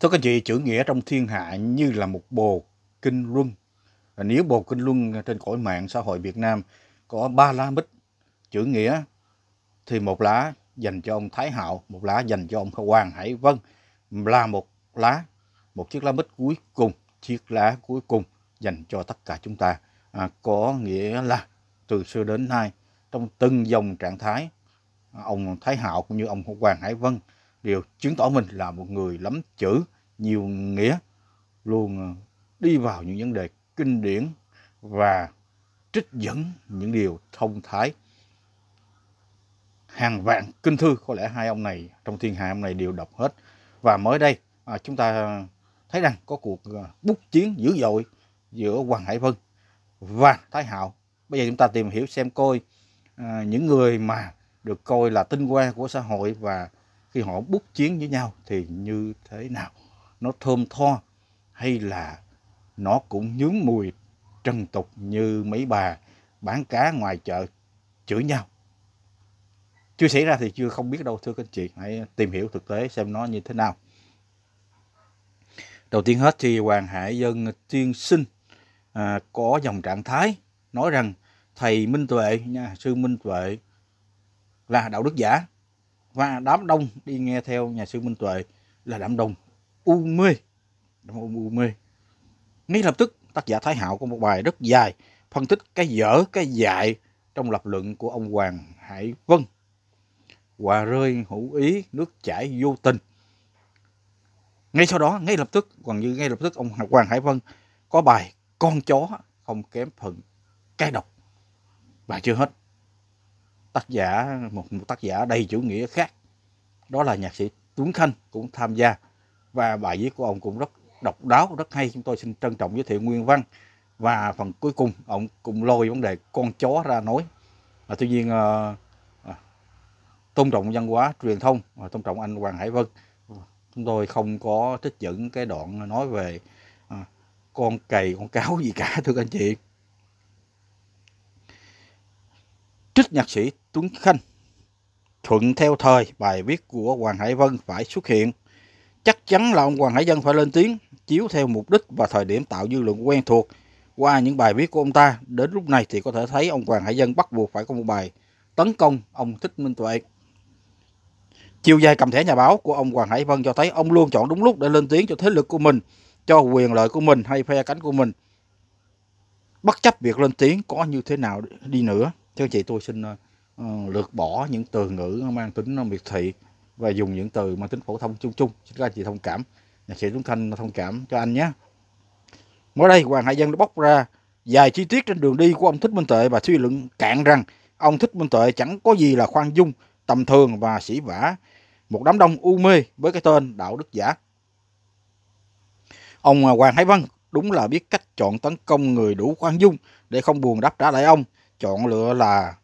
Thưa các chị, chữ nghĩa trong thiên hạ như là một bồ kinh luân. Nếu bồ kinh luân trên cõi mạng xã hội Việt Nam có ba lá mít chữ nghĩa thì một lá dành cho ông Thái Hạo, một lá dành cho ông Hoàng Hải Vân là một lá, một chiếc lá mít cuối cùng, chiếc lá cuối cùng dành cho tất cả chúng ta. À, có nghĩa là từ xưa đến nay trong từng dòng trạng thái ông Thái Hạo cũng như ông Hoàng Hải Vân điều chứng tỏ mình là một người lắm chữ, nhiều nghĩa, luôn đi vào những vấn đề kinh điển và trích dẫn những điều thông thái. Hàng vạn kinh thư có lẽ hai ông này trong thiên hạ ông này đều đọc hết. Và mới đây à, chúng ta thấy rằng có cuộc à, bút chiến dữ dội giữa Hoàng Hải Vân và Thái Hạo. Bây giờ chúng ta tìm hiểu xem coi à, những người mà được coi là tinh hoa của xã hội và khi họ bút chiến với nhau thì như thế nào nó thơm tho hay là nó cũng nhướng mùi trần tục như mấy bà bán cá ngoài chợ chửi nhau chưa xảy ra thì chưa không biết đâu thưa các anh chị hãy tìm hiểu thực tế xem nó như thế nào đầu tiên hết thì hoàng hải dân tiên sinh à, có dòng trạng thái nói rằng thầy minh tuệ nha sư minh tuệ là đạo đức giả và đám đông đi nghe theo nhà sư Minh Tuệ là đám đông u mê đám đông u mê ngay lập tức tác giả Thái Hạo có một bài rất dài phân tích cái dở cái dại trong lập luận của ông Hoàng Hải Vân hòa rơi hữu ý nước chảy vô tình ngay sau đó ngay lập tức gần như ngay lập tức ông Hoàng Hải Vân có bài con chó không kém phần cái độc và chưa hết tác giả một, một tác giả đầy chủ nghĩa khác đó là nhạc sĩ Tuấn Khanh cũng tham gia và bài viết của ông cũng rất độc đáo rất hay chúng tôi xin trân trọng giới thiệu nguyên văn và phần cuối cùng ông cũng lôi vấn đề con chó ra nói và tuy nhiên à, à, tôn trọng văn hóa truyền thông và tôn trọng anh Hoàng Hải Vân chúng tôi không có trích dẫn cái đoạn nói về à, con cày con cáo gì cả thưa anh chị trích nhạc sĩ Tuấn Khanh. Thuận theo thời, bài viết của Hoàng Hải Vân phải xuất hiện. Chắc chắn là ông Hoàng Hải Vân phải lên tiếng, chiếu theo mục đích và thời điểm tạo dư luận quen thuộc. Qua những bài viết của ông ta, đến lúc này thì có thể thấy ông Hoàng Hải Vân bắt buộc phải có một bài tấn công ông Thích Minh Tuệ. Chiều dài cầm thẻ nhà báo của ông Hoàng Hải Vân cho thấy ông luôn chọn đúng lúc để lên tiếng cho thế lực của mình, cho quyền lợi của mình hay phe cánh của mình. Bất chấp việc lên tiếng có như thế nào đi nữa. Thưa chị tôi xin uh, lược bỏ những từ ngữ mang tính miệt thị và dùng những từ mang tính phổ thông chung chung. Xin các anh chị thông cảm, nhạc sĩ Tuấn Thanh thông cảm cho anh nhé. Mới đây Hoàng Hải Dân đã bóc ra dài chi tiết trên đường đi của ông Thích Minh Tệ và suy luận cạn rằng ông Thích Minh Tệ chẳng có gì là khoan dung, tầm thường và sĩ vả. Một đám đông u mê với cái tên đạo đức giả. Ông à, Hoàng Hải Văn đúng là biết cách chọn tấn công người đủ khoan dung để không buồn đáp trả lại ông chọn lựa là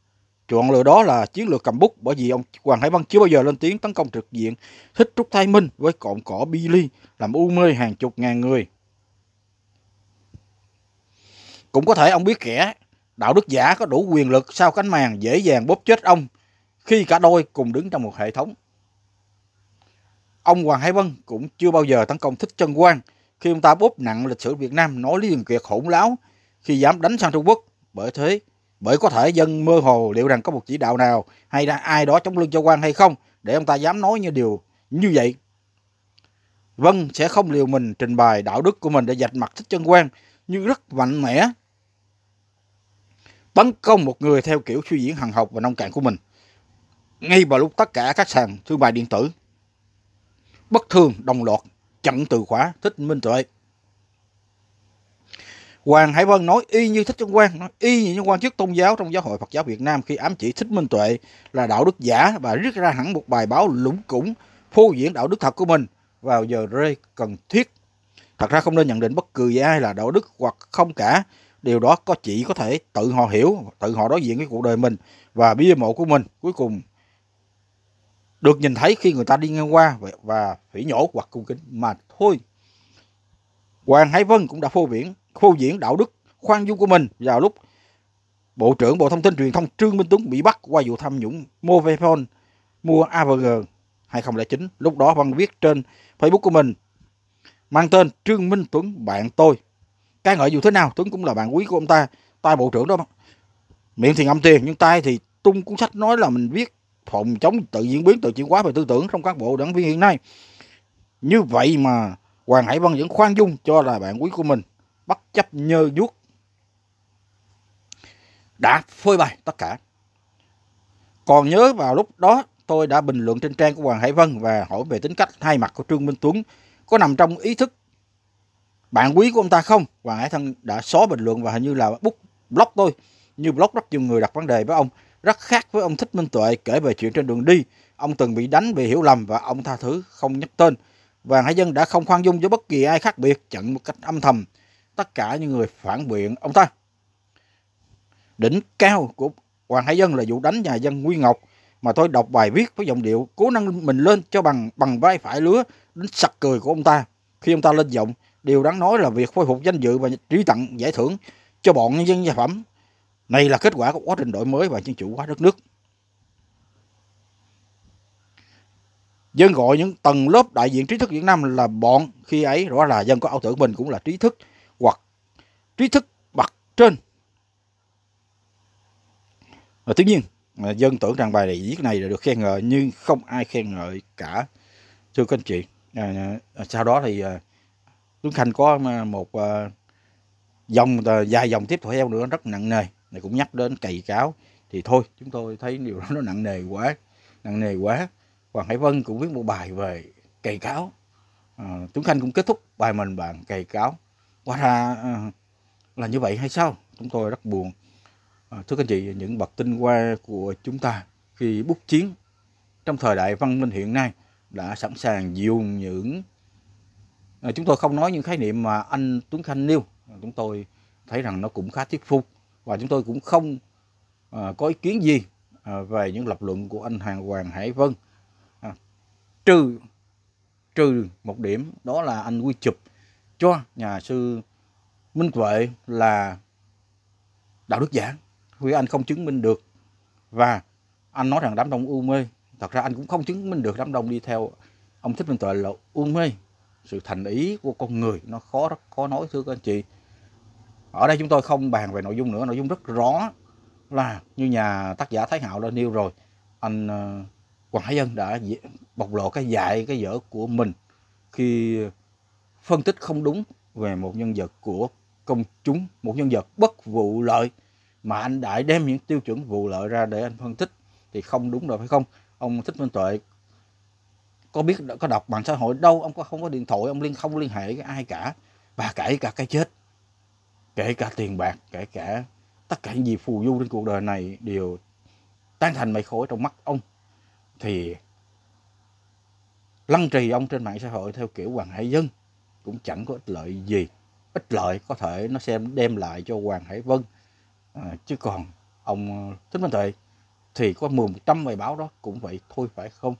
chọn lựa đó là chiến lược cầm bút bởi vì ông Hoàng Hải Văn chưa bao giờ lên tiếng tấn công trực diện thích Trúc Thái Minh với cọng cỏ Billy làm u mê hàng chục ngàn người. Cũng có thể ông biết kẻ đạo đức giả có đủ quyền lực sau cánh màn dễ dàng bóp chết ông khi cả đôi cùng đứng trong một hệ thống. Ông Hoàng Hải Vân cũng chưa bao giờ tấn công thích chân quan khi ông ta bóp nặng lịch sử Việt Nam nói lý kiệt hỗn láo khi dám đánh sang Trung Quốc bởi thế bởi có thể dân mơ hồ liệu rằng có một chỉ đạo nào hay là ai đó chống lưng cho quan hay không để ông ta dám nói như điều như vậy. Vân sẽ không liều mình trình bày đạo đức của mình để dạch mặt thích chân quan nhưng rất mạnh mẽ. Tấn công một người theo kiểu suy diễn hằng học và nông cạn của mình. Ngay vào lúc tất cả các sàn thương mại điện tử bất thường đồng loạt chặn từ khóa thích minh tuệ Hoàng Hải Vân nói y như Thích Trân Quang, nói y như những quan chức tôn giáo trong giáo hội Phật giáo Việt Nam khi ám chỉ Thích Minh Tuệ là đạo đức giả và viết ra hẳn một bài báo lũng củng phô diễn đạo đức thật của mình vào giờ rơi cần thiết. Thật ra không nên nhận định bất cứ ai là đạo đức hoặc không cả. Điều đó có chỉ có thể tự họ hiểu, tự họ đối diện với cuộc đời mình và bia mộ của mình. Cuối cùng được nhìn thấy khi người ta đi ngang qua và, và nhổ hoặc cung kính mà thôi. Hoàng Hải Vân cũng đã phô viễn phô diễn đạo đức khoan dung của mình vào lúc Bộ trưởng Bộ Thông tin Truyền thông Trương Minh Tuấn bị bắt qua vụ tham nhũng Movephone mua AVG 2009. Lúc đó Văn viết trên Facebook của mình mang tên Trương Minh Tuấn bạn tôi. Cái ngợi dù thế nào Tuấn cũng là bạn quý của ông ta. Tai bộ trưởng đó miệng thì ngậm tiền nhưng tay thì tung cuốn sách nói là mình viết phòng chống tự diễn biến tự chuyển hóa về tư tưởng trong cán bộ đảng viên hiện nay. Như vậy mà Hoàng Hải Văn vẫn khoan dung cho là bạn quý của mình bất chấp nhơ nhuốc đã phơi bày tất cả. Còn nhớ vào lúc đó tôi đã bình luận trên trang của Hoàng Hải Vân và hỏi về tính cách hai mặt của Trương Minh Tuấn có nằm trong ý thức bạn quý của ông ta không? Hoàng Hải Thân đã xóa bình luận và hình như là bút blog tôi. Như blog rất nhiều người đặt vấn đề với ông. Rất khác với ông Thích Minh Tuệ kể về chuyện trên đường đi. Ông từng bị đánh vì hiểu lầm và ông tha thứ không nhắc tên. Hoàng Hải Dân đã không khoan dung với bất kỳ ai khác biệt chặn một cách âm thầm tất cả những người phản biện ông ta. Đỉnh cao của Hoàng Hải Dân là vụ đánh nhà dân nguy Ngọc mà tôi đọc bài viết với giọng điệu cố nâng mình lên cho bằng bằng vai phải lứa đến sặc cười của ông ta. Khi ông ta lên giọng, điều đáng nói là việc khôi phục danh dự và trí tặng giải thưởng cho bọn nhân dân gia phẩm. Này là kết quả của quá trình đổi mới và dân chủ hóa đất nước. Dân gọi những tầng lớp đại diện trí thức Việt Nam là bọn khi ấy rõ là dân có ảo tưởng mình cũng là trí thức trí thức bậc trên và tuy nhiên à, dân tưởng rằng bài này viết này là được khen ngợi nhưng không ai khen ngợi cả thưa các anh chị à, à, à sau đó thì à, Tuấn Khanh có một à, dòng dài dòng tiếp theo nữa rất nặng nề này cũng nhắc đến cày cáo thì thôi chúng tôi thấy điều đó nó nặng nề quá nặng nề quá Hoàng Hải Vân cũng viết một bài về cày cáo à, Tuấn Khanh cũng kết thúc bài mình bằng cày cáo qua ra à, là như vậy hay sao chúng tôi rất buồn à, thưa các anh chị những bậc tinh hoa của chúng ta khi bút chiến trong thời đại văn minh hiện nay đã sẵn sàng dùng những à, chúng tôi không nói những khái niệm mà anh Tuấn Khanh nêu à, chúng tôi thấy rằng nó cũng khá thuyết phục và chúng tôi cũng không à, có ý kiến gì à, về những lập luận của anh Hàng Hoàng Hải Vân à, trừ trừ một điểm đó là anh quy chụp cho nhà sư Minh Tuệ là đạo đức giả vì anh không chứng minh được và anh nói rằng đám đông u mê thật ra anh cũng không chứng minh được đám đông đi theo ông thích minh tuệ là u mê sự thành ý của con người nó khó rất khó nói thưa các anh chị ở đây chúng tôi không bàn về nội dung nữa nội dung rất rõ là như nhà tác giả thái hạo đã nêu rồi anh ờ, quảng hải dân đã bộc lộ cái dạy cái dở của mình khi phân tích không đúng về một nhân vật của công chúng, một nhân vật bất vụ lợi mà anh đại đem những tiêu chuẩn vụ lợi ra để anh phân tích thì không đúng rồi phải không? Ông Thích Minh Tuệ có biết có đọc mạng xã hội đâu, ông có không có điện thoại, ông liên không liên hệ với ai cả và kể cả cái chết, kể cả tiền bạc, kể cả tất cả những gì phù du trên cuộc đời này đều tan thành mây khói trong mắt ông thì lăng trì ông trên mạng xã hội theo kiểu hoàng hải dân cũng chẳng có ích lợi gì ích lợi có thể nó sẽ đem lại cho Hoàng Hải Vân à, chứ còn ông ờ, Thích Minh Tuệ thì có 100 bài báo đó cũng vậy thôi phải không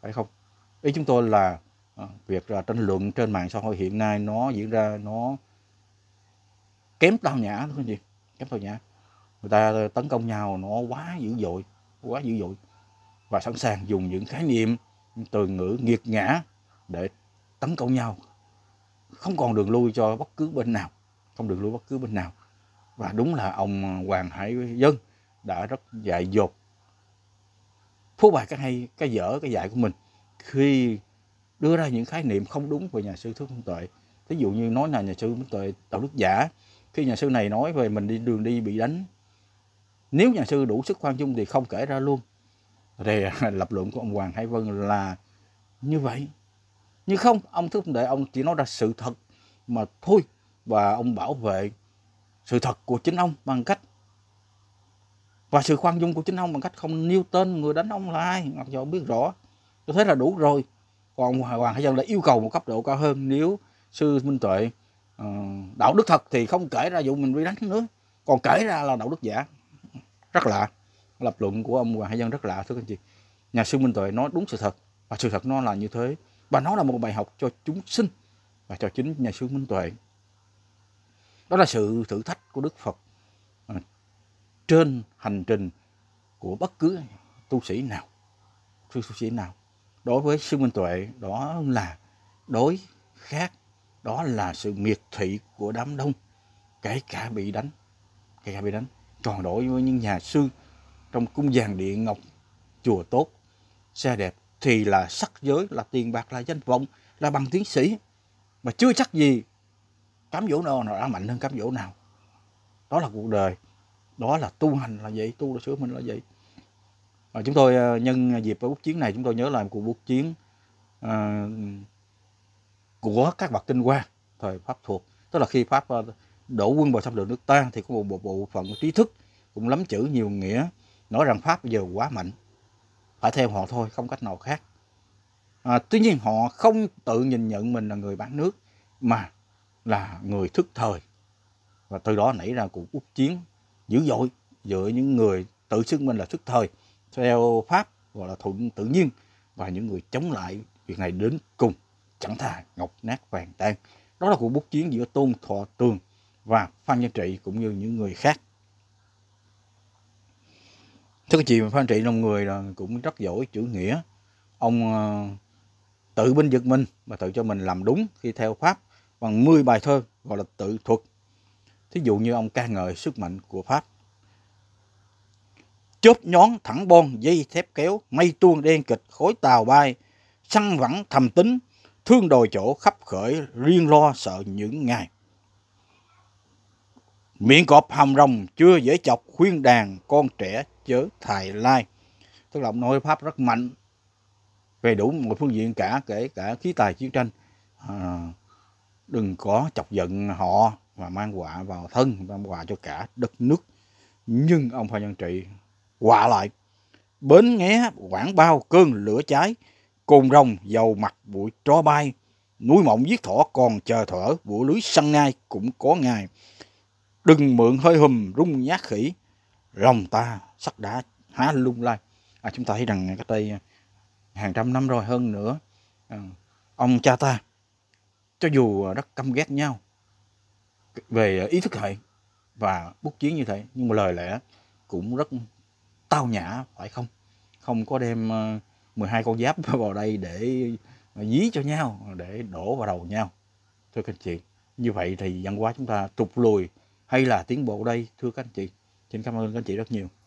phải không ý chúng tôi là à, việc là tranh luận trên mạng xã hội hiện nay nó diễn ra nó kém tao nhã đúng không chị kém tao nhã người ta tấn công nhau nó quá dữ dội quá dữ dội và sẵn sàng dùng những khái niệm từ ngữ nghiệt ngã để tấn công nhau không còn đường lui cho bất cứ bên nào không đường lui bất cứ bên nào và đúng là ông Hoàng Hải Dân đã rất dại dột phú bài cái hay cái dở cái dại của mình khi đưa ra những khái niệm không đúng về nhà sư Thích Minh Tuệ ví dụ như nói là nhà sư Minh Tuệ đạo đức giả khi nhà sư này nói về mình đi đường đi bị đánh nếu nhà sư đủ sức khoan dung thì không kể ra luôn thì lập luận của ông Hoàng Hải Vân là như vậy nhưng không ông thức đệ ông chỉ nói ra sự thật mà thôi và ông bảo vệ sự thật của chính ông bằng cách và sự khoan dung của chính ông bằng cách không nêu tên người đánh ông là ai mặc dù biết rõ tôi thấy là đủ rồi còn hoàng hải dân lại yêu cầu một cấp độ cao hơn nếu sư minh tuệ uh, đạo đức thật thì không kể ra vụ mình bị đánh nữa còn kể ra là đạo đức giả rất lạ lập luận của ông hoàng hải dân rất lạ thưa các anh chị nhà sư minh tuệ nói đúng sự thật và sự thật nó là như thế và nó là một bài học cho chúng sinh và cho chính nhà sư Minh Tuệ. Đó là sự thử thách của Đức Phật à, trên hành trình của bất cứ tu sĩ nào, sư tu sĩ nào. Đối với sư Minh Tuệ đó là đối khác, đó là sự miệt thị của đám đông, kể cả bị đánh, kể cả bị đánh. Còn đối với những nhà sư trong cung vàng địa ngọc, chùa tốt, xe đẹp thì là sắc giới là tiền bạc là danh vọng là bằng tiến sĩ mà chưa chắc gì cám dỗ nào nó đã mạnh hơn cám dỗ nào đó là cuộc đời đó là tu hành là vậy tu là sửa mình là vậy và chúng tôi ờ, nhân dịp cuộc chiến này chúng tôi nhớ lại cuộc cuộc chiến uh, của các bậc tinh hoa thời pháp thuộc tức là khi pháp ờ, đổ quân vào xâm lược nước ta thì có một bộ, bộ phận trí thức cũng lắm chữ nhiều nghĩa nói rằng pháp bây giờ quá mạnh phải theo họ thôi không cách nào khác à, tuy nhiên họ không tự nhìn nhận mình là người bán nước mà là người thức thời và từ đó nảy ra cuộc út chiến dữ dội giữa những người tự xưng mình là thức thời theo pháp gọi là thuận tự nhiên và những người chống lại việc này đến cùng chẳng thà ngọc nát vàng tan đó là cuộc bút chiến giữa tôn thọ tường và phan nhân trị cũng như những người khác Thưa các chị, Phan Trị là người là cũng rất giỏi chữ nghĩa. Ông ờ, tự binh giật mình và tự cho mình làm đúng khi theo Pháp bằng 10 bài thơ gọi là tự thuật. Thí dụ như ông ca ngợi sức mạnh của Pháp. Chớp nhón thẳng bon dây thép kéo, mây tuôn đen kịch khối tàu bay, săn vẳng thầm tính, thương đồi chỗ khắp khởi riêng lo sợ những ngày. Miệng cọp hàm rồng chưa dễ chọc khuyên đàn con trẻ giới Thái Lai tức là ông nói pháp rất mạnh về đủ mọi phương diện cả kể cả khí tài chiến tranh à, đừng có chọc giận họ và mang họa vào thân mang họa cho cả đất nước nhưng ông phan văn trị quả lại bến nghé quảng bao cơn lửa cháy cồn rồng dầu mặt bụi tro bay núi mộng giết thỏ còn chờ thở bụi lưới săn ngai cũng có ngày đừng mượn hơi hùm rung nhát khỉ rồng ta sắt đá há lung lay à, chúng ta thấy rằng cách đây à, hàng trăm năm rồi hơn nữa à, ông cha ta cho dù rất căm ghét nhau về ý thức hệ và bút chiến như thế nhưng mà lời lẽ cũng rất tao nhã phải không không có đem 12 à, con giáp vào đây để dí cho nhau để đổ vào đầu nhau thưa các anh chị như vậy thì văn hóa chúng ta trục lùi hay là tiến bộ đây thưa các anh chị xin cảm ơn các anh chị rất nhiều